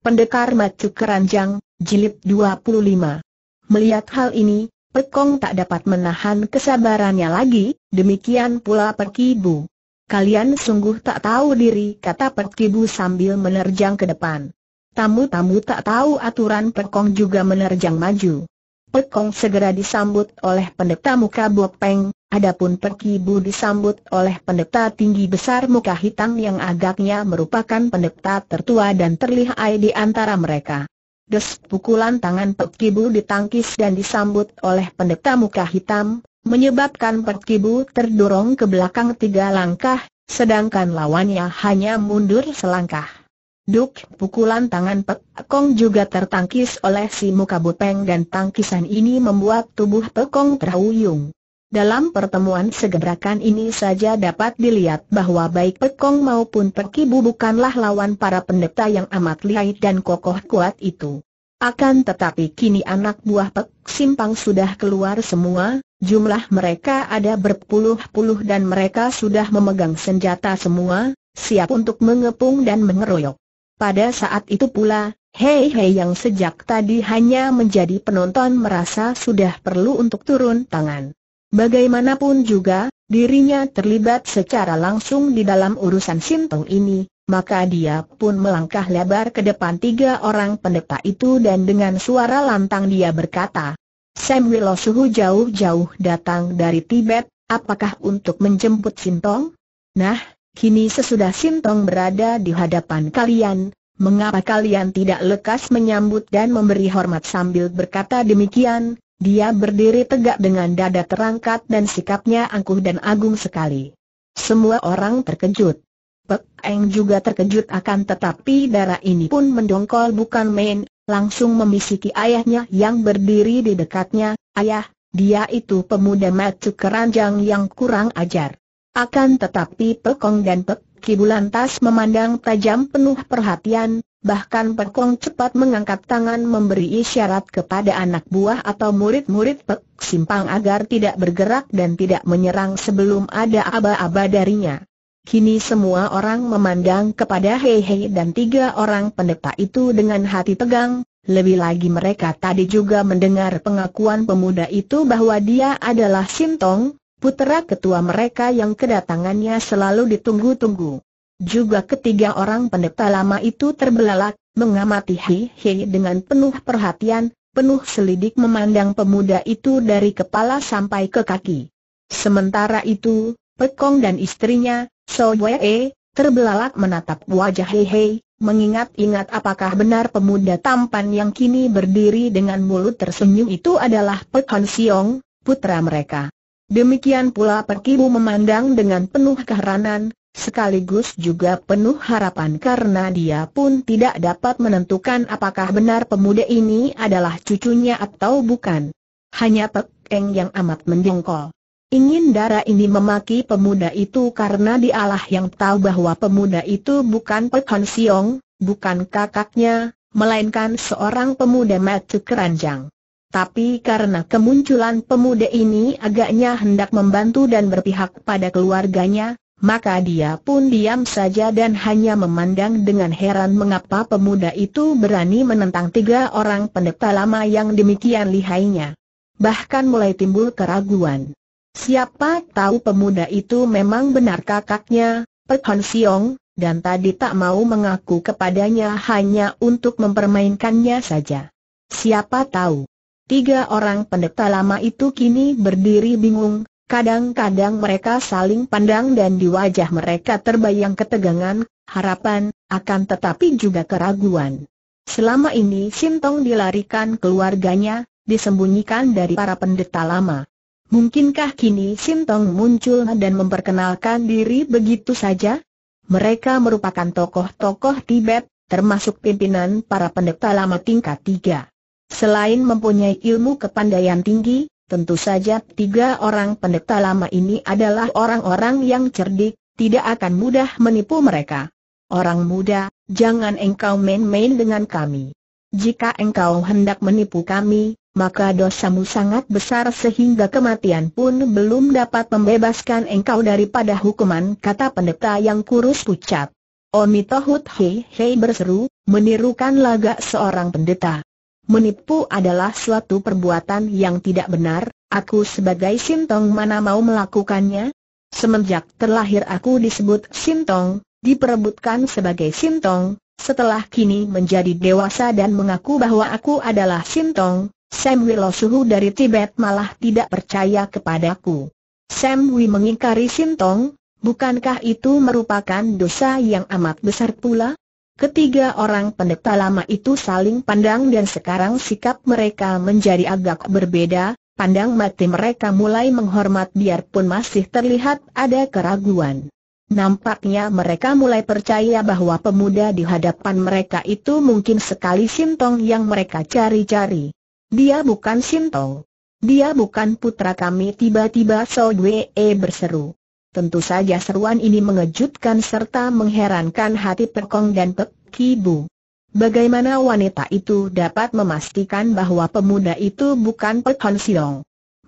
Pendekar Macu Keranjang, Jilid 25. Melihat hal ini, Pekong tak dapat menahan kesabarannya lagi, demikian pula Perkibu. Kalian sungguh tak tahu diri, kata Perkibu sambil menerjang ke depan. Tamu-tamu tak tahu aturan Pekong juga menerjang maju. Pekong segera disambut oleh pendeta muka Bopeng, Adapun Perki Bu disambut oleh pendeta tinggi besar muka hitam yang agaknya merupakan pendeta tertua dan terlihai di antara mereka. Des pukulan tangan Perki ditangkis dan disambut oleh pendeta muka hitam, menyebabkan Perki Bu terdorong ke belakang tiga langkah, sedangkan lawannya hanya mundur selangkah. Duk, pukulan tangan Pek Kong juga tertangkis oleh si muka bopeng dan tangkisan ini membuat tubuh Pek Kong terhuyung. Dalam pertemuan segerakan ini saja dapat dilihat bahwa baik Pekong maupun Pekibu bukanlah lawan para pendeta yang amat lihai dan kokoh kuat itu. Akan tetapi kini anak buah Pek Simpang sudah keluar semua, jumlah mereka ada berpuluh-puluh dan mereka sudah memegang senjata semua, siap untuk mengepung dan mengeroyok. Pada saat itu pula, Hei Hei yang sejak tadi hanya menjadi penonton merasa sudah perlu untuk turun tangan. Bagaimanapun juga, dirinya terlibat secara langsung di dalam urusan Sintong ini, maka dia pun melangkah lebar ke depan tiga orang pendeta itu dan dengan suara lantang dia berkata, Sam Wilo Suhu jauh-jauh datang dari Tibet, apakah untuk menjemput Sintong? Nah, kini sesudah Sintong berada di hadapan kalian, mengapa kalian tidak lekas menyambut dan memberi hormat sambil berkata demikian, dia berdiri tegak dengan dada terangkat dan sikapnya angkuh dan agung sekali. Semua orang terkejut. Pek Eng juga terkejut akan tetapi darah ini pun mendongkol bukan main, langsung memisiki ayahnya yang berdiri di dekatnya, Ayah, dia itu pemuda matu keranjang yang kurang ajar. Akan tetapi Pekong dan Pek Kibulantas memandang tajam penuh perhatian, Bahkan Pekong cepat mengangkat tangan memberi isyarat kepada anak buah atau murid-murid Pek Simpang agar tidak bergerak dan tidak menyerang sebelum ada aba-aba darinya. Kini semua orang memandang kepada Hei Hei dan tiga orang pendeta itu dengan hati tegang, lebih lagi mereka tadi juga mendengar pengakuan pemuda itu bahwa dia adalah Sintong, putera ketua mereka yang kedatangannya selalu ditunggu-tunggu. Juga ketiga orang pendeta lama itu terbelalak, mengamati Hei hei dengan penuh perhatian, penuh selidik memandang pemuda itu dari kepala sampai ke kaki. Sementara itu, Pekong dan istrinya, So Wee, terbelalak menatap wajah Hei Hei, mengingat-ingat apakah benar pemuda tampan yang kini berdiri dengan mulut tersenyum itu adalah Pekong Siong, putra mereka. Demikian pula Pekibu memandang dengan penuh keheranan, Sekaligus juga penuh harapan karena dia pun tidak dapat menentukan apakah benar pemuda ini adalah cucunya atau bukan. Hanya Pek Eng yang amat mendengkol. Ingin darah ini memaki pemuda itu karena dialah yang tahu bahwa pemuda itu bukan Pek Han Siong, bukan kakaknya, melainkan seorang pemuda matu keranjang. Tapi karena kemunculan pemuda ini agaknya hendak membantu dan berpihak pada keluarganya, maka dia pun diam saja dan hanya memandang dengan heran mengapa pemuda itu berani menentang tiga orang pendeta lama yang demikian lihainya. Bahkan mulai timbul keraguan. Siapa tahu pemuda itu memang benar kakaknya, Pek Hon Siong, dan tadi tak mau mengaku kepadanya hanya untuk mempermainkannya saja. Siapa tahu. Tiga orang pendeta lama itu kini berdiri bingung, Kadang-kadang mereka saling pandang dan di wajah mereka terbayang ketegangan, harapan, akan tetapi juga keraguan. Selama ini Sintong dilarikan keluarganya, disembunyikan dari para pendeta lama. Mungkinkah kini Sintong muncul dan memperkenalkan diri begitu saja? Mereka merupakan tokoh-tokoh Tibet, termasuk pimpinan para pendeta lama tingkat tiga. Selain mempunyai ilmu kepandaian tinggi, Tentu saja tiga orang pendeta lama ini adalah orang-orang yang cerdik, tidak akan mudah menipu mereka. Orang muda, jangan engkau main-main dengan kami. Jika engkau hendak menipu kami, maka dosamu sangat besar sehingga kematian pun belum dapat membebaskan engkau daripada hukuman kata pendeta yang kurus pucat. Omitohut Hei Hei berseru, menirukan lagak seorang pendeta menipu adalah suatu perbuatan yang tidak benar, aku sebagai Sintong mana mau melakukannya? Semenjak terlahir aku disebut Sintong, diperebutkan sebagai Sintong, setelah kini menjadi dewasa dan mengaku bahwa aku adalah Sintong, Sam Wilosuhu dari Tibet malah tidak percaya kepadaku. Sam Wi mengingkari Sintong, bukankah itu merupakan dosa yang amat besar pula? Ketiga orang pendeta lama itu saling pandang dan sekarang sikap mereka menjadi agak berbeda, pandang mati mereka mulai menghormat biarpun masih terlihat ada keraguan. Nampaknya mereka mulai percaya bahwa pemuda di hadapan mereka itu mungkin sekali Sintong yang mereka cari-cari. Dia bukan Sintong. Dia bukan putra kami tiba-tiba So Wee berseru. Tentu saja seruan ini mengejutkan serta mengherankan hati Pekong dan Pek Kibu. Bagaimana wanita itu dapat memastikan bahwa pemuda itu bukan Pek Hon Siong?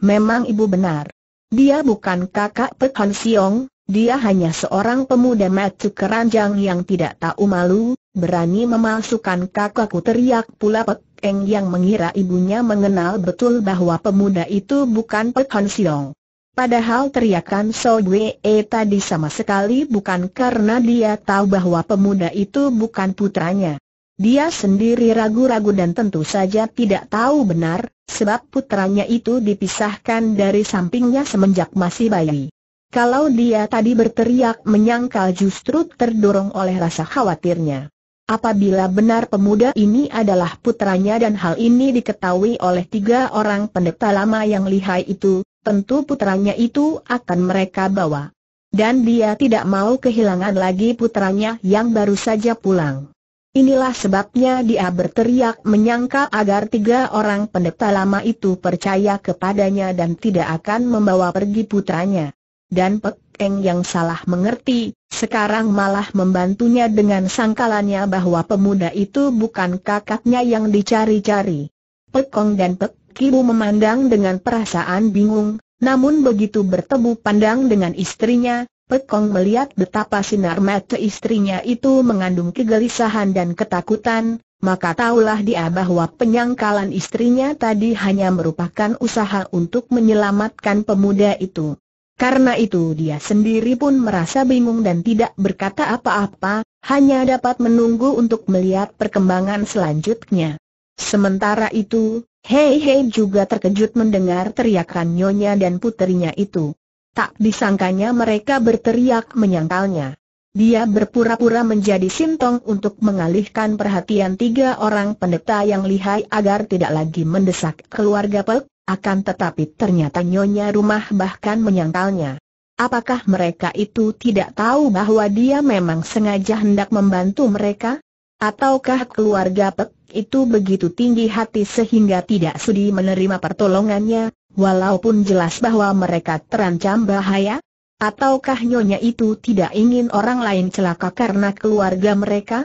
Memang ibu benar. Dia bukan kakak Pek Hon Siong, dia hanya seorang pemuda matu keranjang yang tidak tahu malu, berani memalsukan kakakku teriak pula Pek Eng yang mengira ibunya mengenal betul bahwa pemuda itu bukan Pek Hon Siong. Padahal teriakan So Wee e tadi sama sekali bukan karena dia tahu bahwa pemuda itu bukan putranya. Dia sendiri ragu-ragu dan tentu saja tidak tahu benar, sebab putranya itu dipisahkan dari sampingnya semenjak masih bayi. Kalau dia tadi berteriak menyangkal justru terdorong oleh rasa khawatirnya. Apabila benar pemuda ini adalah putranya dan hal ini diketahui oleh tiga orang pendeta lama yang lihai itu, tentu putranya itu akan mereka bawa. Dan dia tidak mau kehilangan lagi putranya yang baru saja pulang. Inilah sebabnya dia berteriak menyangka agar tiga orang pendeta lama itu percaya kepadanya dan tidak akan membawa pergi putranya. Dan Pek Eng yang salah mengerti, sekarang malah membantunya dengan sangkalannya bahwa pemuda itu bukan kakaknya yang dicari-cari. Pekong dan Pek Kibu memandang dengan perasaan bingung, namun begitu bertemu pandang dengan istrinya, Pekong melihat betapa sinar mata istrinya itu mengandung kegelisahan dan ketakutan, maka tahulah dia bahwa penyangkalan istrinya tadi hanya merupakan usaha untuk menyelamatkan pemuda itu. Karena itu dia sendiri pun merasa bingung dan tidak berkata apa-apa, hanya dapat menunggu untuk melihat perkembangan selanjutnya. Sementara itu, Hei Hei juga terkejut mendengar teriakan nyonya dan puterinya itu. Tak disangkanya mereka berteriak menyangkalnya. Dia berpura-pura menjadi sintong untuk mengalihkan perhatian tiga orang pendeta yang lihai agar tidak lagi mendesak keluarga Pek, akan tetapi ternyata nyonya rumah bahkan menyangkalnya. Apakah mereka itu tidak tahu bahwa dia memang sengaja hendak membantu mereka? Ataukah keluarga Pek itu begitu tinggi hati sehingga tidak sudi menerima pertolongannya, walaupun jelas bahwa mereka terancam bahaya? Ataukah nyonya itu tidak ingin orang lain celaka karena keluarga mereka?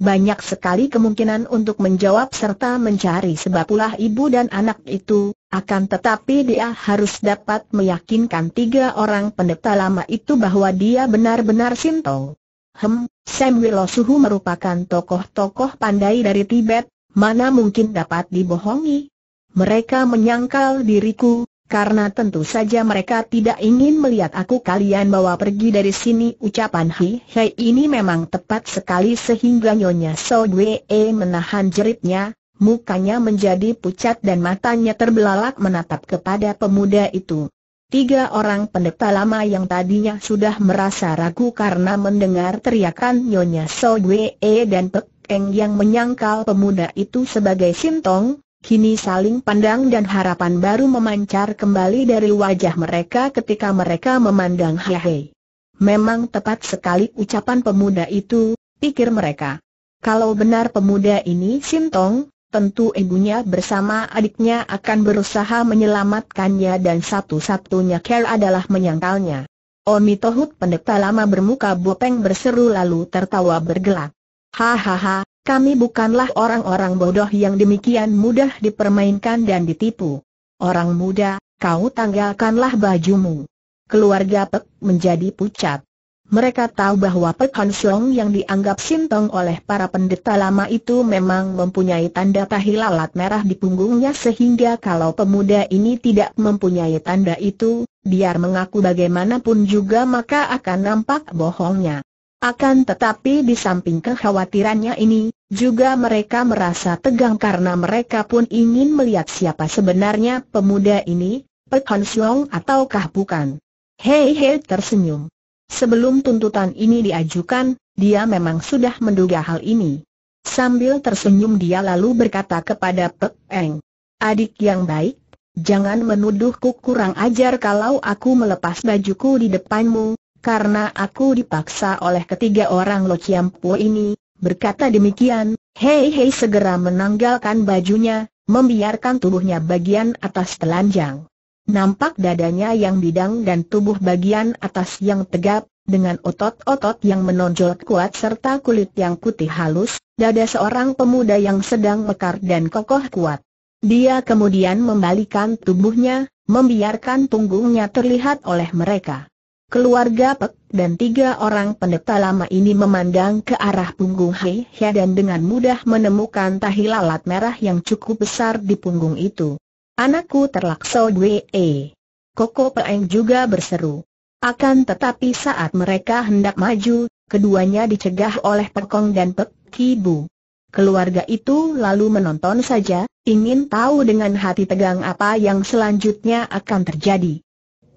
Banyak sekali kemungkinan untuk menjawab serta mencari sebab pula ibu dan anak itu, akan tetapi dia harus dapat meyakinkan tiga orang pendeta lama itu bahwa dia benar-benar Sintong. Hem, Samuel Suhu merupakan tokoh-tokoh pandai dari Tibet, mana mungkin dapat dibohongi. Mereka menyangkal diriku, karena tentu saja mereka tidak ingin melihat aku kalian bawa pergi dari sini. Ucapan Hi Hei ini memang tepat sekali sehingga Nyonya So Wee menahan jeritnya, mukanya menjadi pucat dan matanya terbelalak menatap kepada pemuda itu. Tiga orang pendeta lama yang tadinya sudah merasa ragu karena mendengar teriakan Nyonya So Wee e dan Pek Eng yang menyangkal pemuda itu sebagai Sintong, kini saling pandang dan harapan baru memancar kembali dari wajah mereka ketika mereka memandang Hehe. Memang tepat sekali ucapan pemuda itu, pikir mereka. Kalau benar pemuda ini Sintong, tentu ibunya bersama adiknya akan berusaha menyelamatkannya dan satu-satunya care adalah menyangkalnya. Omi Tohut pendeta lama bermuka bopeng berseru lalu tertawa bergelak. Hahaha, kami bukanlah orang-orang bodoh yang demikian mudah dipermainkan dan ditipu. Orang muda, kau tanggalkanlah bajumu. Keluarga Pek menjadi pucat. Mereka tahu bahwa Pek Han yang dianggap sintong oleh para pendeta lama itu memang mempunyai tanda tahilalat merah di punggungnya sehingga kalau pemuda ini tidak mempunyai tanda itu, biar mengaku bagaimanapun juga maka akan nampak bohongnya. Akan tetapi di samping kekhawatirannya ini, juga mereka merasa tegang karena mereka pun ingin melihat siapa sebenarnya pemuda ini, Pek Han ataukah bukan. Hei hei tersenyum. Sebelum tuntutan ini diajukan, dia memang sudah menduga hal ini. Sambil tersenyum dia lalu berkata kepada Pek Eng, Adik yang baik, jangan menuduhku kurang ajar kalau aku melepas bajuku di depanmu, karena aku dipaksa oleh ketiga orang Lo Po ini, berkata demikian, Hei Hei segera menanggalkan bajunya, membiarkan tubuhnya bagian atas telanjang. Nampak dadanya yang bidang dan tubuh bagian atas yang tegap, dengan otot-otot yang menonjol kuat serta kulit yang putih halus, dada seorang pemuda yang sedang mekar dan kokoh kuat. Dia kemudian membalikan tubuhnya, membiarkan punggungnya terlihat oleh mereka. Keluarga Pek dan tiga orang pendeta lama ini memandang ke arah punggung Hei Hia dan dengan mudah menemukan tahi lalat merah yang cukup besar di punggung itu. Anakku terlaksa eh. Koko Peng juga berseru. Akan tetapi saat mereka hendak maju, keduanya dicegah oleh Pekong dan Pek Kibu. Keluarga itu lalu menonton saja, ingin tahu dengan hati tegang apa yang selanjutnya akan terjadi.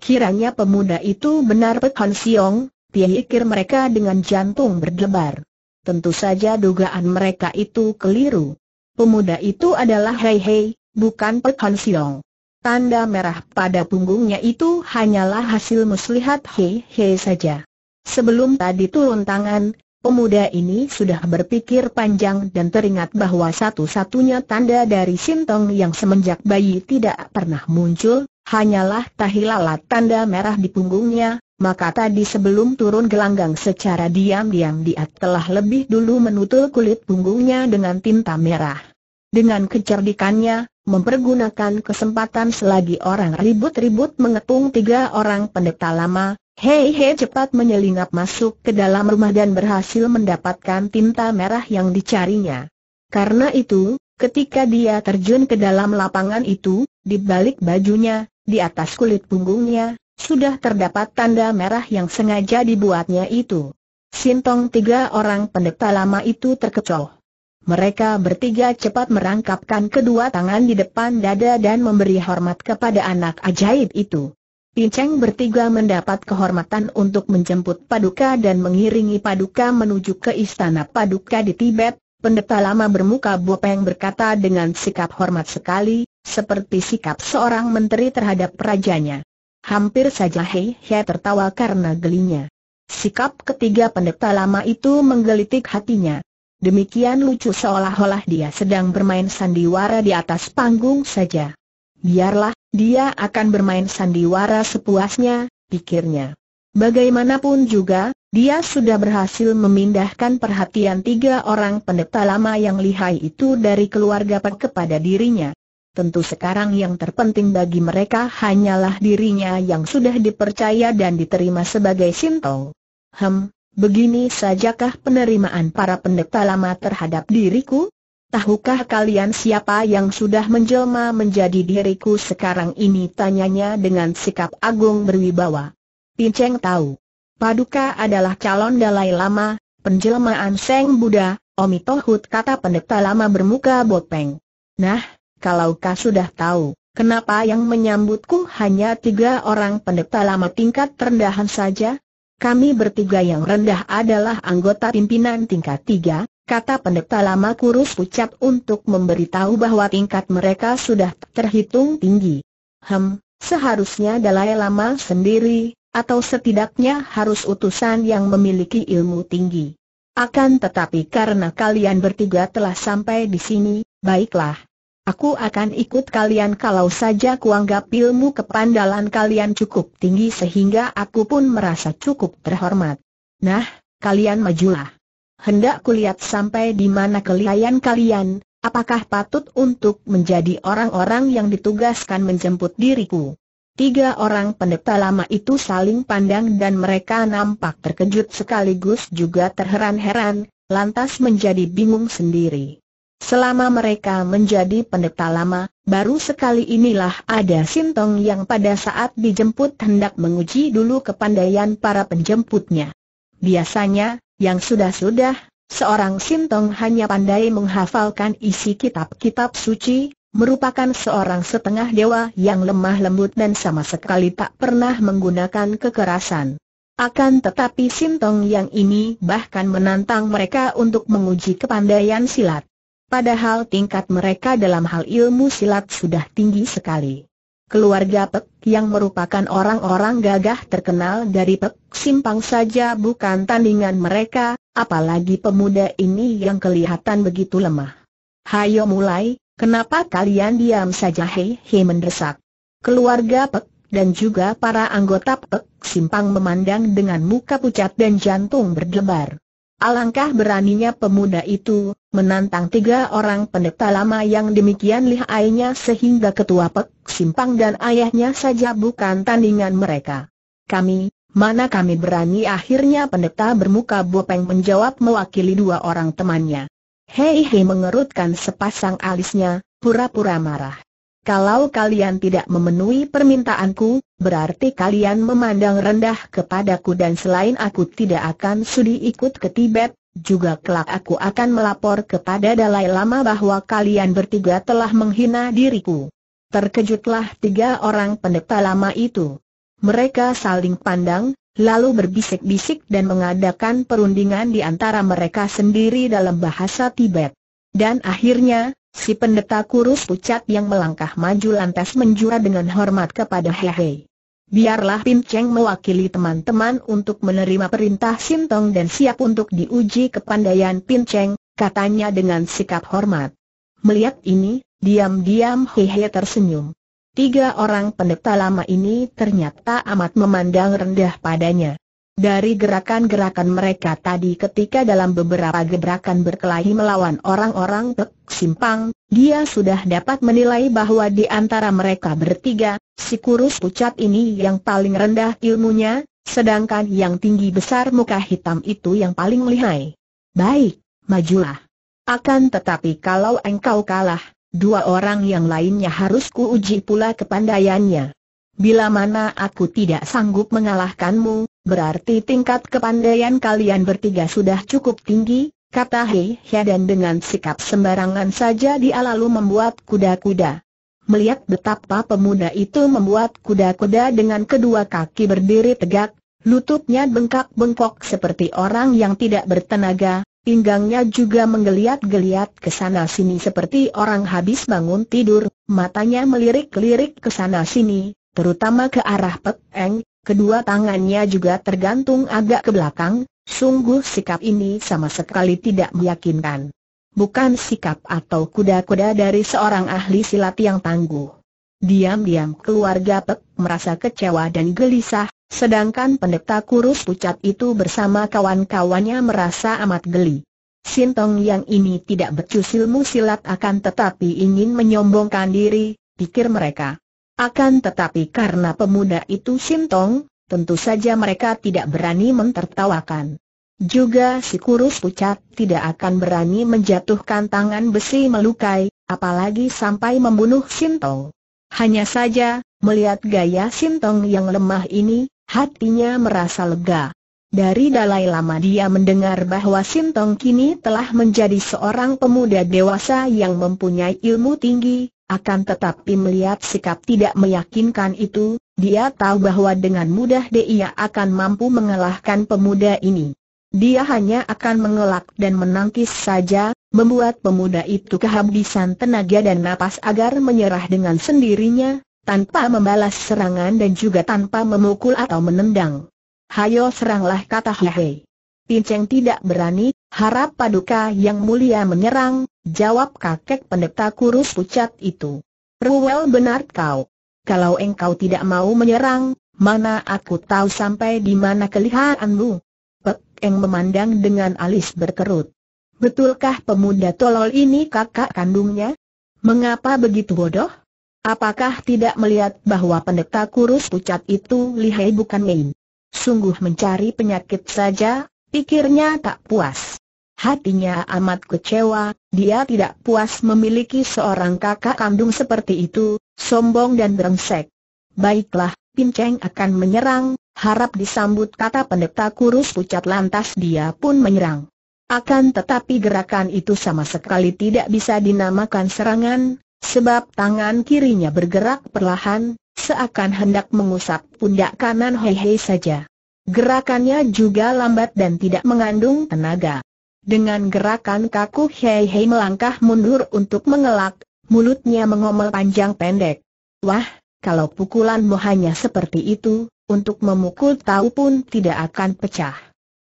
Kiranya pemuda itu benar Pek Han Siong, pikir mereka dengan jantung berdebar. Tentu saja dugaan mereka itu keliru. Pemuda itu adalah Hei Hei, bukan Pek silong. Siong. Tanda merah pada punggungnya itu hanyalah hasil muslihat he-he saja. Sebelum tadi turun tangan, pemuda ini sudah berpikir panjang dan teringat bahwa satu-satunya tanda dari Sintong yang semenjak bayi tidak pernah muncul, hanyalah tahi lalat tanda merah di punggungnya, maka tadi sebelum turun gelanggang secara diam-diam dia telah lebih dulu menutul kulit punggungnya dengan tinta merah. Dengan kecerdikannya, mempergunakan kesempatan selagi orang ribut-ribut mengepung tiga orang pendeta lama, Hei Hei cepat menyelinap masuk ke dalam rumah dan berhasil mendapatkan tinta merah yang dicarinya. Karena itu, ketika dia terjun ke dalam lapangan itu, di balik bajunya, di atas kulit punggungnya, sudah terdapat tanda merah yang sengaja dibuatnya itu. Sintong tiga orang pendeta lama itu terkecoh. Mereka bertiga cepat merangkapkan kedua tangan di depan dada dan memberi hormat kepada anak ajaib itu. Pinceng bertiga mendapat kehormatan untuk menjemput Paduka dan mengiringi Paduka menuju ke istana Paduka di Tibet. Pendeta lama bermuka bopeng berkata dengan sikap hormat sekali, seperti sikap seorang menteri terhadap rajanya. Hampir saja Hei He tertawa karena gelinya. Sikap ketiga pendeta lama itu menggelitik hatinya. Demikian lucu seolah-olah dia sedang bermain sandiwara di atas panggung saja. Biarlah, dia akan bermain sandiwara sepuasnya, pikirnya. Bagaimanapun juga, dia sudah berhasil memindahkan perhatian tiga orang pendeta lama yang lihai itu dari keluarga Pak kepada dirinya. Tentu sekarang yang terpenting bagi mereka hanyalah dirinya yang sudah dipercaya dan diterima sebagai Sintong. Hem, Begini sajakah penerimaan para pendeta lama terhadap diriku? Tahukah kalian siapa yang sudah menjelma menjadi diriku sekarang ini? Tanyanya dengan sikap agung berwibawa. Pinceng tahu. Paduka adalah calon Dalai Lama, penjelmaan Seng Buddha, Omi Tohut kata pendeta lama bermuka bopeng. Nah, kalau kau sudah tahu, kenapa yang menyambutku hanya tiga orang pendeta lama tingkat terendahan saja? Kami bertiga yang rendah adalah anggota pimpinan tingkat tiga, kata pendeta lama kurus pucat untuk memberitahu bahwa tingkat mereka sudah terhitung tinggi. Hem, seharusnya Dalai Lama sendiri, atau setidaknya harus utusan yang memiliki ilmu tinggi. Akan tetapi karena kalian bertiga telah sampai di sini, baiklah, Aku akan ikut kalian kalau saja kuanggap ilmu kepandalan kalian cukup tinggi sehingga aku pun merasa cukup terhormat. Nah, kalian majulah. Hendak kulihat sampai di mana kelihayan kalian, apakah patut untuk menjadi orang-orang yang ditugaskan menjemput diriku. Tiga orang pendeta lama itu saling pandang dan mereka nampak terkejut sekaligus juga terheran-heran, lantas menjadi bingung sendiri. Selama mereka menjadi pendeta lama, baru sekali inilah ada Sintong yang pada saat dijemput hendak menguji dulu kepandaian para penjemputnya. Biasanya, yang sudah-sudah, seorang Sintong hanya pandai menghafalkan isi kitab-kitab suci, merupakan seorang setengah dewa yang lemah lembut dan sama sekali tak pernah menggunakan kekerasan. Akan tetapi Sintong yang ini bahkan menantang mereka untuk menguji kepandaian silat. Padahal tingkat mereka dalam hal ilmu silat sudah tinggi sekali. Keluarga Pek yang merupakan orang-orang gagah terkenal dari Pek Simpang saja bukan tandingan mereka, apalagi pemuda ini yang kelihatan begitu lemah. Hayo mulai, kenapa kalian diam saja hei hei mendesak. Keluarga Pek dan juga para anggota Pek Simpang memandang dengan muka pucat dan jantung berdebar. Alangkah beraninya pemuda itu, menantang tiga orang pendeta lama yang demikian lihainya sehingga ketua pek, simpang dan ayahnya saja bukan tandingan mereka. Kami, mana kami berani akhirnya pendeta bermuka bopeng menjawab mewakili dua orang temannya. Hei hei mengerutkan sepasang alisnya, pura-pura marah. Kalau kalian tidak memenuhi permintaanku, berarti kalian memandang rendah kepadaku dan selain aku tidak akan sudi ikut ke Tibet, juga kelak aku akan melapor kepada Dalai Lama bahwa kalian bertiga telah menghina diriku. Terkejutlah tiga orang pendeta lama itu. Mereka saling pandang, lalu berbisik-bisik dan mengadakan perundingan di antara mereka sendiri dalam bahasa Tibet. Dan akhirnya, si pendeta kurus pucat yang melangkah maju lantas menjura dengan hormat kepada Hehe. Biarlah Pin Cheng mewakili teman-teman untuk menerima perintah Sintong dan siap untuk diuji kepandaian Pin Cheng, katanya dengan sikap hormat. Melihat ini, diam-diam Hehe tersenyum. Tiga orang pendeta lama ini ternyata amat memandang rendah padanya. Dari gerakan-gerakan mereka tadi ketika dalam beberapa gebrakan berkelahi melawan orang-orang Simpang, dia sudah dapat menilai bahwa di antara mereka bertiga, si kurus pucat ini yang paling rendah ilmunya, sedangkan yang tinggi besar muka hitam itu yang paling lihai. Baik, majulah. Akan tetapi kalau engkau kalah, dua orang yang lainnya harus kuuji pula kepandaiannya. Bila mana aku tidak sanggup mengalahkanmu, Berarti tingkat kepandaian kalian bertiga sudah cukup tinggi, kata Hei Hia dan dengan sikap sembarangan saja dia lalu membuat kuda-kuda. Melihat betapa pemuda itu membuat kuda-kuda dengan kedua kaki berdiri tegak, lututnya bengkak-bengkok seperti orang yang tidak bertenaga, pinggangnya juga menggeliat-geliat ke sana-sini seperti orang habis bangun tidur, matanya melirik-lirik ke sana-sini, terutama ke arah Pek Eng, Kedua tangannya juga tergantung agak ke belakang, sungguh sikap ini sama sekali tidak meyakinkan. Bukan sikap atau kuda-kuda dari seorang ahli silat yang tangguh. Diam-diam keluarga Pek merasa kecewa dan gelisah, sedangkan pendeta kurus pucat itu bersama kawan-kawannya merasa amat geli. Sintong yang ini tidak becus ilmu silat akan tetapi ingin menyombongkan diri, pikir mereka. Akan tetapi karena pemuda itu Sintong, tentu saja mereka tidak berani mentertawakan. Juga si kurus pucat tidak akan berani menjatuhkan tangan besi melukai, apalagi sampai membunuh Sintong. Hanya saja, melihat gaya Sintong yang lemah ini, hatinya merasa lega. Dari Dalai Lama dia mendengar bahwa Sintong kini telah menjadi seorang pemuda dewasa yang mempunyai ilmu tinggi, akan tetapi melihat sikap tidak meyakinkan itu, dia tahu bahwa dengan mudah dia akan mampu mengalahkan pemuda ini. Dia hanya akan mengelak dan menangkis saja, membuat pemuda itu kehabisan tenaga dan napas agar menyerah dengan sendirinya, tanpa membalas serangan dan juga tanpa memukul atau menendang. Hayo seranglah kata Hei. Pinceng tidak berani, Harap paduka yang mulia menyerang, jawab kakek pendeta kurus pucat itu. Ruwel benar kau. Kalau engkau tidak mau menyerang, mana aku tahu sampai di mana kelihatanmu. Pek yang memandang dengan alis berkerut. Betulkah pemuda tolol ini kakak kandungnya? Mengapa begitu bodoh? Apakah tidak melihat bahwa pendeta kurus pucat itu lihai bukan main? Sungguh mencari penyakit saja, pikirnya tak puas. Hatinya amat kecewa, dia tidak puas memiliki seorang kakak kandung seperti itu, sombong dan berengsek. Baiklah, Cheng akan menyerang, harap disambut kata pendeta kurus pucat lantas dia pun menyerang. Akan tetapi gerakan itu sama sekali tidak bisa dinamakan serangan, sebab tangan kirinya bergerak perlahan, seakan hendak mengusap pundak kanan Hei Hei saja. Gerakannya juga lambat dan tidak mengandung tenaga. Dengan gerakan kaku Hei Hei melangkah mundur untuk mengelak, mulutnya mengomel panjang pendek. Wah, kalau pukulanmu hanya seperti itu, untuk memukul tahu pun tidak akan pecah.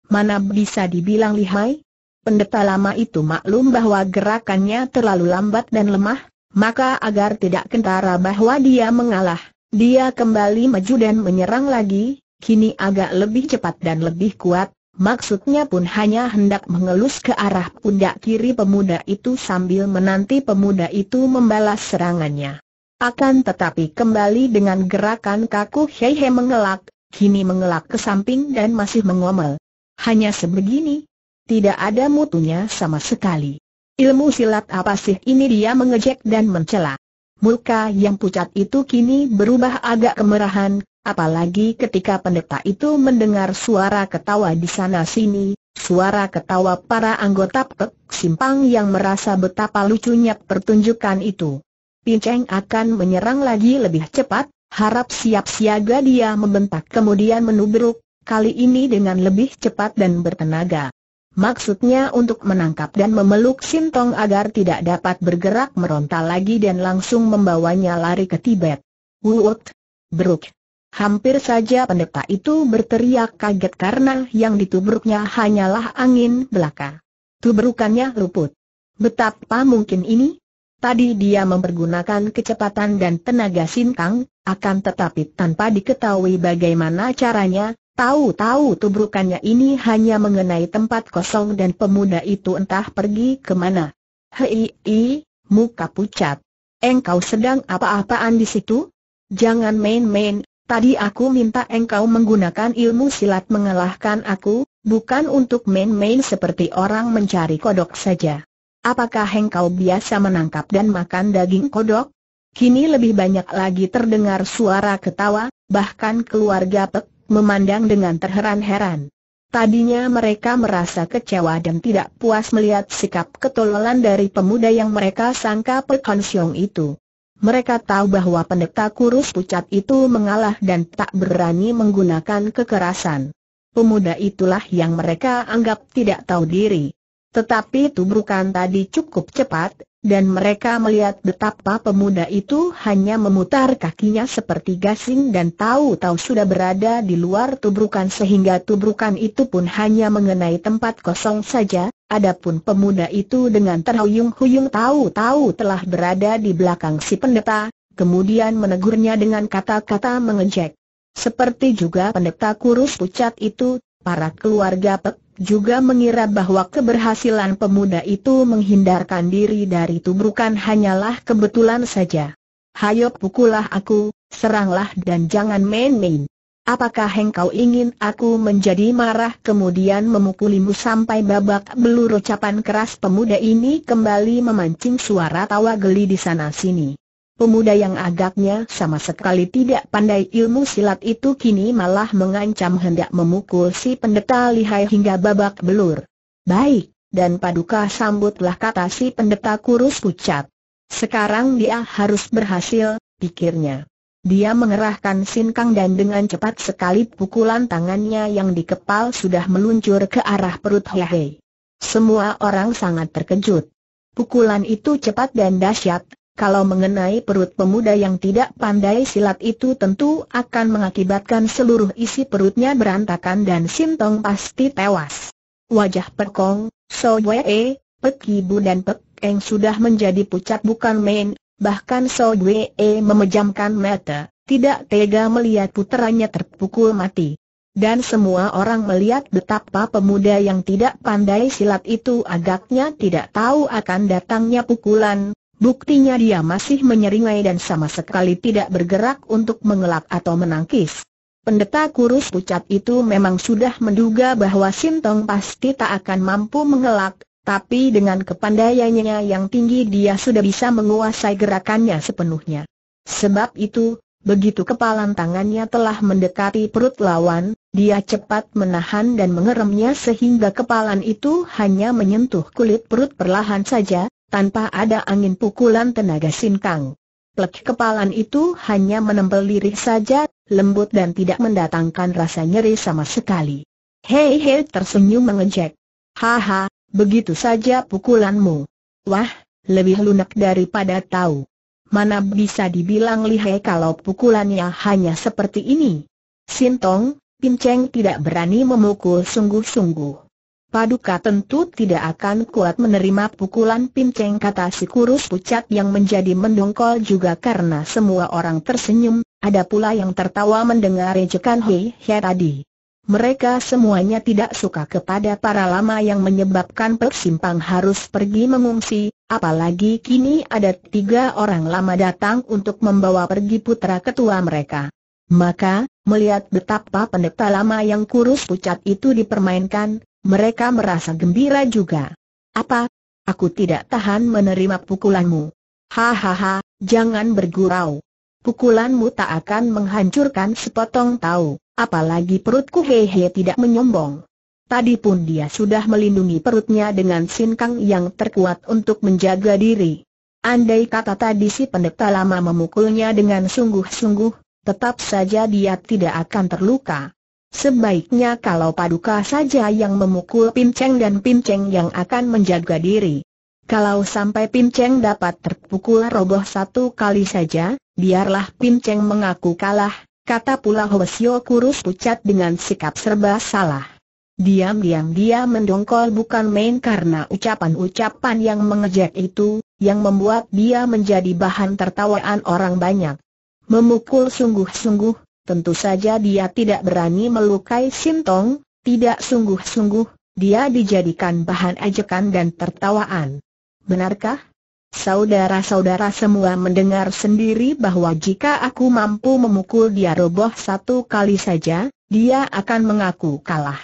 Mana bisa dibilang lihai? Pendeta lama itu maklum bahwa gerakannya terlalu lambat dan lemah, maka agar tidak kentara bahwa dia mengalah, dia kembali maju dan menyerang lagi, kini agak lebih cepat dan lebih kuat, Maksudnya pun hanya hendak mengelus ke arah pundak kiri pemuda itu sambil menanti pemuda itu membalas serangannya. Akan tetapi kembali dengan gerakan kaku Hei Hei mengelak, kini mengelak ke samping dan masih mengomel. Hanya sebegini. Tidak ada mutunya sama sekali. Ilmu silat apa sih ini dia mengejek dan mencela. Muka yang pucat itu kini berubah agak kemerahan, Apalagi ketika pendeta itu mendengar suara ketawa di sana-sini, suara ketawa para anggota Pek Simpang yang merasa betapa lucunya pertunjukan itu. Pinceng akan menyerang lagi lebih cepat, harap siap siaga dia membentak kemudian menubruk, kali ini dengan lebih cepat dan bertenaga. Maksudnya untuk menangkap dan memeluk Sintong agar tidak dapat bergerak meronta lagi dan langsung membawanya lari ke Tibet. Wuut! Beruk! Hampir saja pendeta itu berteriak kaget karena yang ditubruknya hanyalah angin belaka. Tubrukannya luput. Betapa mungkin ini? Tadi dia mempergunakan kecepatan dan tenaga sintang, akan tetapi tanpa diketahui bagaimana caranya, tahu-tahu tubrukannya ini hanya mengenai tempat kosong dan pemuda itu entah pergi kemana. Hei, hei, muka pucat. Engkau sedang apa-apaan di situ? Jangan main-main, Tadi aku minta engkau menggunakan ilmu silat mengalahkan aku, bukan untuk main-main seperti orang mencari kodok saja. Apakah engkau biasa menangkap dan makan daging kodok? Kini lebih banyak lagi terdengar suara ketawa, bahkan keluarga Pek memandang dengan terheran-heran. Tadinya mereka merasa kecewa dan tidak puas melihat sikap ketololan dari pemuda yang mereka sangka Pek Hon itu. Mereka tahu bahwa pendeta kurus pucat itu mengalah dan tak berani menggunakan kekerasan. Pemuda itulah yang mereka anggap tidak tahu diri. Tetapi tubrukan tadi cukup cepat, dan mereka melihat betapa pemuda itu hanya memutar kakinya seperti gasing dan tahu-tahu sudah berada di luar tubrukan sehingga tubrukan itu pun hanya mengenai tempat kosong saja, adapun pemuda itu dengan terhuyung-huyung tahu-tahu telah berada di belakang si pendeta, kemudian menegurnya dengan kata-kata mengejek. Seperti juga pendeta kurus pucat itu, para keluarga Pek juga mengira bahwa keberhasilan pemuda itu menghindarkan diri dari tubrukan hanyalah kebetulan saja. Hayo pukulah aku, seranglah dan jangan main-main. Apakah engkau ingin aku menjadi marah kemudian memukulimu sampai babak belur ucapan keras pemuda ini kembali memancing suara tawa geli di sana-sini. Pemuda yang agaknya sama sekali tidak pandai ilmu silat itu kini malah mengancam hendak memukul si pendeta lihai hingga babak belur. Baik, dan paduka sambutlah kata si pendeta kurus pucat. Sekarang dia harus berhasil, pikirnya. Dia mengerahkan sinkang dan dengan cepat sekali pukulan tangannya yang dikepal sudah meluncur ke arah perut Hehe. Semua orang sangat terkejut. Pukulan itu cepat dan dahsyat, kalau mengenai perut pemuda yang tidak pandai silat itu tentu akan mengakibatkan seluruh isi perutnya berantakan dan Sintong pasti tewas. Wajah Perkong, So Wee, Pek Ibu dan Pek Eng sudah menjadi pucat bukan main, bahkan So Wee memejamkan mata, tidak tega melihat putranya terpukul mati. Dan semua orang melihat betapa pemuda yang tidak pandai silat itu agaknya tidak tahu akan datangnya pukulan, Buktinya dia masih menyeringai dan sama sekali tidak bergerak untuk mengelak atau menangkis. Pendeta kurus pucat itu memang sudah menduga bahwa Sintong pasti tak akan mampu mengelak, tapi dengan kepandaiannya yang tinggi dia sudah bisa menguasai gerakannya sepenuhnya. Sebab itu, begitu kepalan tangannya telah mendekati perut lawan, dia cepat menahan dan mengeremnya sehingga kepalan itu hanya menyentuh kulit perut perlahan saja, tanpa ada angin pukulan tenaga sinkang. Plek kepalan itu hanya menempel lirik saja, lembut dan tidak mendatangkan rasa nyeri sama sekali. Hei hei tersenyum mengejek. Haha, begitu saja pukulanmu. Wah, lebih lunak daripada tahu. Mana bisa dibilang lihai kalau pukulannya hanya seperti ini? Sintong, Pinceng tidak berani memukul sungguh-sungguh. Paduka tentu tidak akan kuat menerima pukulan pinceng kata si kurus pucat yang menjadi mendongkol juga karena semua orang tersenyum, ada pula yang tertawa mendengar ejekan Hei He tadi. Mereka semuanya tidak suka kepada para lama yang menyebabkan persimpang harus pergi mengungsi, apalagi kini ada tiga orang lama datang untuk membawa pergi putra ketua mereka. Maka, melihat betapa pendeta lama yang kurus pucat itu dipermainkan, mereka merasa gembira juga. Apa? Aku tidak tahan menerima pukulanmu. Hahaha, jangan bergurau. Pukulanmu tak akan menghancurkan sepotong tahu, apalagi perutku hehe tidak menyombong. Tadi pun dia sudah melindungi perutnya dengan sinkang yang terkuat untuk menjaga diri. Andai kata tadi si pendeta lama memukulnya dengan sungguh-sungguh, tetap saja dia tidak akan terluka. Sebaiknya kalau paduka saja yang memukul pinceng dan pinceng yang akan menjaga diri. Kalau sampai pinceng dapat terpukul roboh satu kali saja, biarlah pinceng mengaku kalah, kata pula Hwasyo kurus pucat dengan sikap serba salah. Diam-diam dia mendongkol bukan main karena ucapan-ucapan yang mengejek itu, yang membuat dia menjadi bahan tertawaan orang banyak. Memukul sungguh-sungguh, Tentu saja dia tidak berani melukai Sintong, tidak sungguh-sungguh, dia dijadikan bahan ajakan dan tertawaan. Benarkah? Saudara-saudara semua mendengar sendiri bahwa jika aku mampu memukul dia roboh satu kali saja, dia akan mengaku kalah.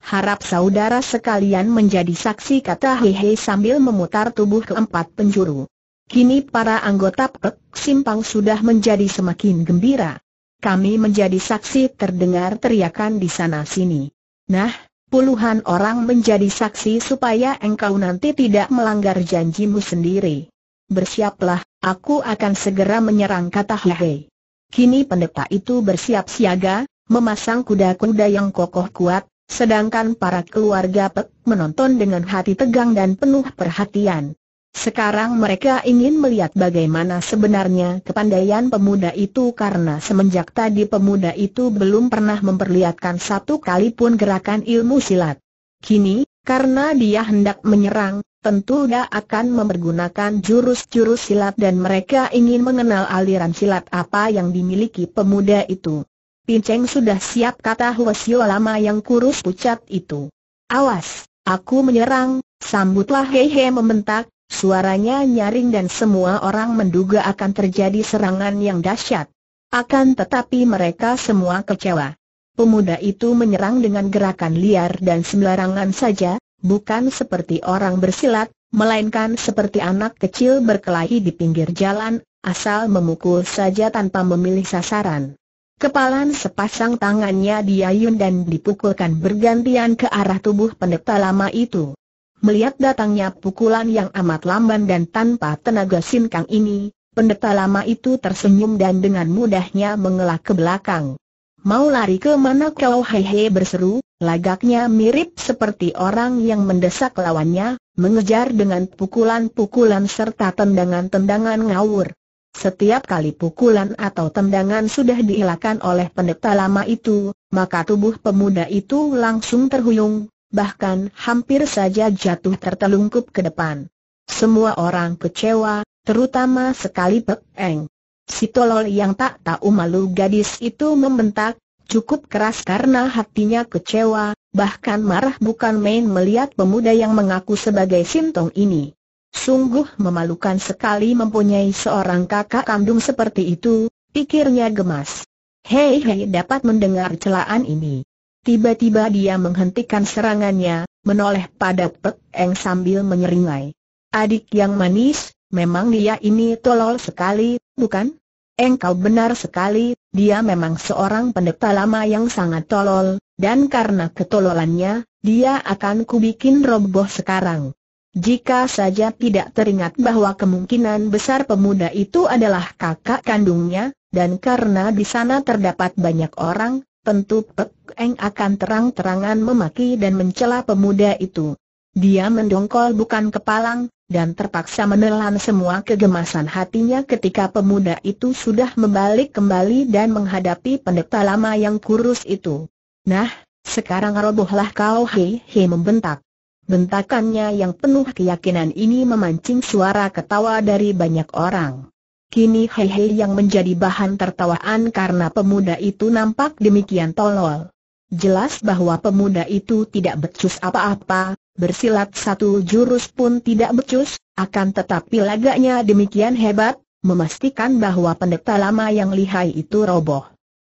Harap saudara sekalian menjadi saksi kata Hehe sambil memutar tubuh keempat penjuru. Kini para anggota Pek Simpang sudah menjadi semakin gembira kami menjadi saksi terdengar teriakan di sana-sini. Nah, puluhan orang menjadi saksi supaya engkau nanti tidak melanggar janjimu sendiri. Bersiaplah, aku akan segera menyerang kata Hei. Kini pendeta itu bersiap siaga, memasang kuda-kuda yang kokoh kuat, sedangkan para keluarga Pek menonton dengan hati tegang dan penuh perhatian. Sekarang mereka ingin melihat bagaimana sebenarnya kepandaian pemuda itu karena semenjak tadi pemuda itu belum pernah memperlihatkan satu kali pun gerakan ilmu silat. Kini, karena dia hendak menyerang, tentu dia akan mempergunakan jurus-jurus silat dan mereka ingin mengenal aliran silat apa yang dimiliki pemuda itu. Pinceng sudah siap kata Huasio lama yang kurus pucat itu. Awas, aku menyerang, sambutlah Hehe membentak, Suaranya nyaring dan semua orang menduga akan terjadi serangan yang dahsyat. Akan tetapi mereka semua kecewa. Pemuda itu menyerang dengan gerakan liar dan sembarangan saja, bukan seperti orang bersilat, melainkan seperti anak kecil berkelahi di pinggir jalan, asal memukul saja tanpa memilih sasaran. Kepalan sepasang tangannya diayun dan dipukulkan bergantian ke arah tubuh pendeta lama itu. Melihat datangnya pukulan yang amat lamban dan tanpa tenaga sinkang ini, pendeta lama itu tersenyum dan dengan mudahnya mengelak ke belakang. Mau lari ke mana kau Hei-hei berseru, lagaknya mirip seperti orang yang mendesak lawannya, mengejar dengan pukulan-pukulan serta tendangan-tendangan ngawur. Setiap kali pukulan atau tendangan sudah dielakkan oleh pendeta lama itu, maka tubuh pemuda itu langsung terhuyung, bahkan hampir saja jatuh tertelungkup ke depan. Semua orang kecewa, terutama sekali Pek Eng. Si tolol yang tak tahu malu gadis itu membentak, cukup keras karena hatinya kecewa, bahkan marah bukan main melihat pemuda yang mengaku sebagai Sintong ini. Sungguh memalukan sekali mempunyai seorang kakak kandung seperti itu, pikirnya gemas. Hei hei dapat mendengar celaan ini. Tiba-tiba dia menghentikan serangannya, menoleh pada Pek Eng sambil menyeringai. Adik yang manis, memang dia ini tolol sekali, bukan? Engkau benar sekali, dia memang seorang pendeta lama yang sangat tolol, dan karena ketololannya, dia akan kubikin roboh sekarang. Jika saja tidak teringat bahwa kemungkinan besar pemuda itu adalah kakak kandungnya, dan karena di sana terdapat banyak orang, tentu Pek Eng akan terang-terangan memaki dan mencela pemuda itu. Dia mendongkol bukan kepalang, dan terpaksa menelan semua kegemasan hatinya ketika pemuda itu sudah membalik kembali dan menghadapi pendeta lama yang kurus itu. Nah, sekarang robohlah kau hei-hei membentak. Bentakannya yang penuh keyakinan ini memancing suara ketawa dari banyak orang. Kini Hei Hei yang menjadi bahan tertawaan karena pemuda itu nampak demikian tolol. Jelas bahwa pemuda itu tidak becus apa-apa, bersilat satu jurus pun tidak becus, akan tetapi lagaknya demikian hebat, memastikan bahwa pendeta lama yang lihai itu roboh.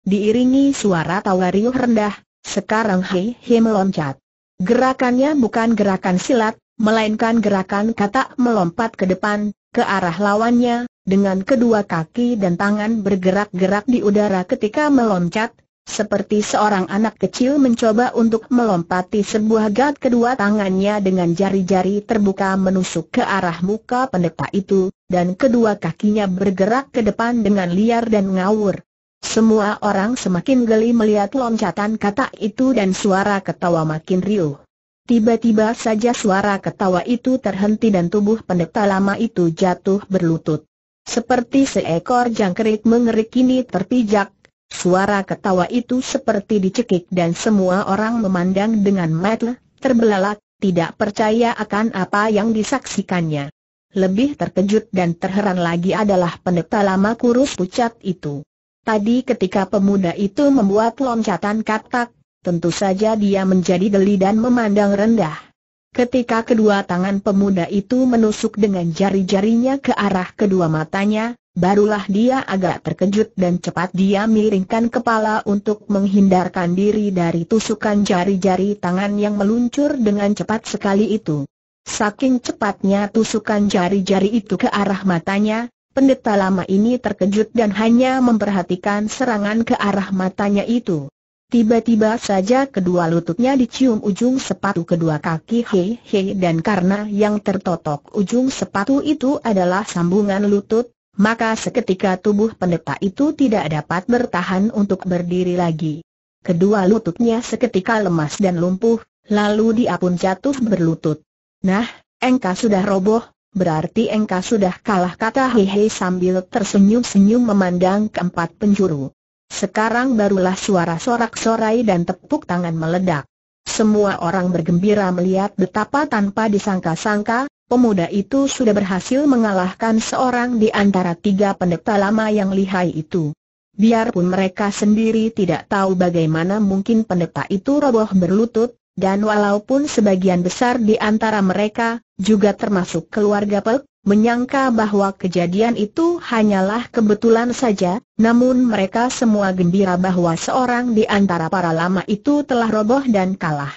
Diiringi suara tawa riuh rendah, sekarang Hei Hei meloncat. Gerakannya bukan gerakan silat, melainkan gerakan kata melompat ke depan, ke arah lawannya, dengan kedua kaki dan tangan bergerak-gerak di udara ketika meloncat, seperti seorang anak kecil mencoba untuk melompati sebuah gat kedua tangannya dengan jari-jari terbuka menusuk ke arah muka pendeta itu, dan kedua kakinya bergerak ke depan dengan liar dan ngawur. Semua orang semakin geli melihat loncatan kata itu dan suara ketawa makin riuh. Tiba-tiba saja suara ketawa itu terhenti dan tubuh pendeta lama itu jatuh berlutut. Seperti seekor jangkrik mengerik kini terpijak, suara ketawa itu seperti dicekik dan semua orang memandang dengan mata terbelalak, tidak percaya akan apa yang disaksikannya. Lebih terkejut dan terheran lagi adalah pendeta lama kurus pucat itu. Tadi ketika pemuda itu membuat loncatan katak, tentu saja dia menjadi geli dan memandang rendah. Ketika kedua tangan pemuda itu menusuk dengan jari-jarinya ke arah kedua matanya, barulah dia agak terkejut dan cepat dia miringkan kepala untuk menghindarkan diri dari tusukan jari-jari tangan yang meluncur dengan cepat sekali itu. Saking cepatnya tusukan jari-jari itu ke arah matanya, pendeta lama ini terkejut dan hanya memperhatikan serangan ke arah matanya itu. Tiba-tiba saja kedua lututnya dicium ujung sepatu kedua kaki Hei Hei dan karena yang tertotok ujung sepatu itu adalah sambungan lutut, maka seketika tubuh pendeta itu tidak dapat bertahan untuk berdiri lagi. Kedua lututnya seketika lemas dan lumpuh, lalu dia pun jatuh berlutut. Nah, engkau sudah roboh, berarti engkau sudah kalah kata Hei Hei sambil tersenyum-senyum memandang keempat penjuru. Sekarang barulah suara sorak-sorai dan tepuk tangan meledak. Semua orang bergembira melihat betapa tanpa disangka-sangka, pemuda itu sudah berhasil mengalahkan seorang di antara tiga pendeta lama yang lihai itu. Biarpun mereka sendiri tidak tahu bagaimana mungkin pendeta itu roboh berlutut, dan walaupun sebagian besar di antara mereka, juga termasuk keluarga Pek, menyangka bahwa kejadian itu hanyalah kebetulan saja, namun mereka semua gembira bahwa seorang di antara para lama itu telah roboh dan kalah.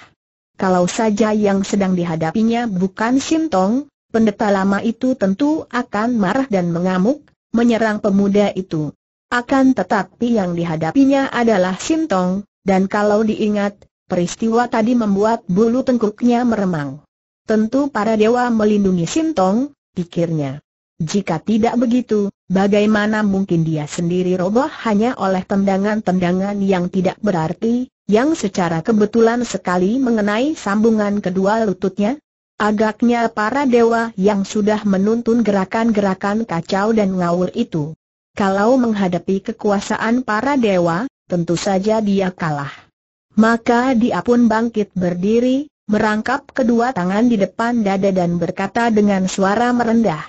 Kalau saja yang sedang dihadapinya bukan Sintong, pendeta lama itu tentu akan marah dan mengamuk, menyerang pemuda itu. Akan tetapi yang dihadapinya adalah Sintong, dan kalau diingat, peristiwa tadi membuat bulu tengkuknya meremang. Tentu para dewa melindungi Sintong, pikirnya. Jika tidak begitu, bagaimana mungkin dia sendiri roboh hanya oleh tendangan-tendangan yang tidak berarti, yang secara kebetulan sekali mengenai sambungan kedua lututnya? Agaknya para dewa yang sudah menuntun gerakan-gerakan kacau dan ngawur itu. Kalau menghadapi kekuasaan para dewa, tentu saja dia kalah. Maka dia pun bangkit berdiri, merangkap kedua tangan di depan dada dan berkata dengan suara merendah.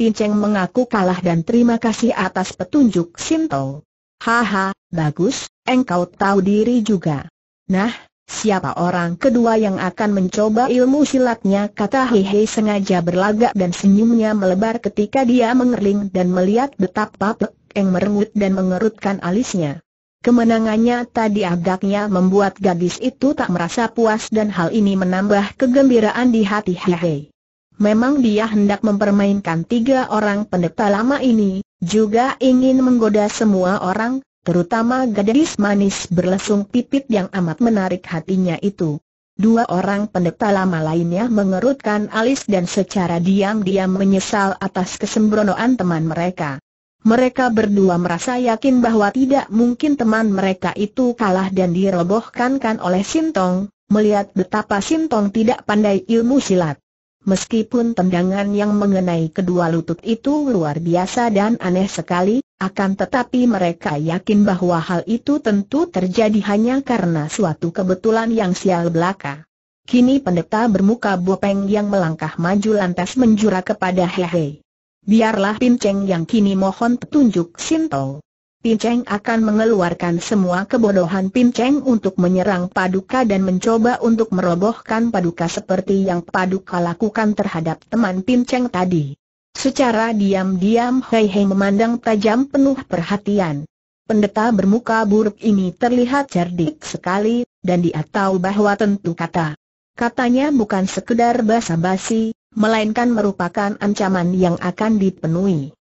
Pinceng mengaku kalah dan terima kasih atas petunjuk Sinto. Haha, bagus, engkau tahu diri juga. Nah, Siapa orang kedua yang akan mencoba ilmu silatnya kata Hehe sengaja berlagak dan senyumnya melebar ketika dia mengerling dan melihat betapa Pek Eng merengut dan mengerutkan alisnya. Kemenangannya tadi agaknya membuat gadis itu tak merasa puas dan hal ini menambah kegembiraan di hati Hehe. Memang dia hendak mempermainkan tiga orang pendeta lama ini, juga ingin menggoda semua orang, terutama gadis manis berlesung pipit yang amat menarik hatinya itu. Dua orang pendeta lama lainnya mengerutkan alis dan secara diam-diam menyesal atas kesembronoan teman mereka. Mereka berdua merasa yakin bahwa tidak mungkin teman mereka itu kalah dan dirobohkankan oleh Sintong, melihat betapa Sintong tidak pandai ilmu silat. Meskipun tendangan yang mengenai kedua lutut itu luar biasa dan aneh sekali, akan tetapi mereka yakin bahwa hal itu tentu terjadi hanya karena suatu kebetulan yang sial belaka. Kini pendeta bermuka bopeng yang melangkah maju lantas menjura kepada Hehe biarlah Pinceng yang kini mohon petunjuk Sinto. Pinceng akan mengeluarkan semua kebodohan Pinceng untuk menyerang Paduka dan mencoba untuk merobohkan Paduka seperti yang Paduka lakukan terhadap teman Pinceng tadi. Secara diam-diam Hei Hei memandang tajam penuh perhatian. Pendeta bermuka buruk ini terlihat cerdik sekali, dan dia tahu bahwa tentu kata. Katanya bukan sekedar basa-basi, melainkan merupakan ancaman yang akan dipenuhi.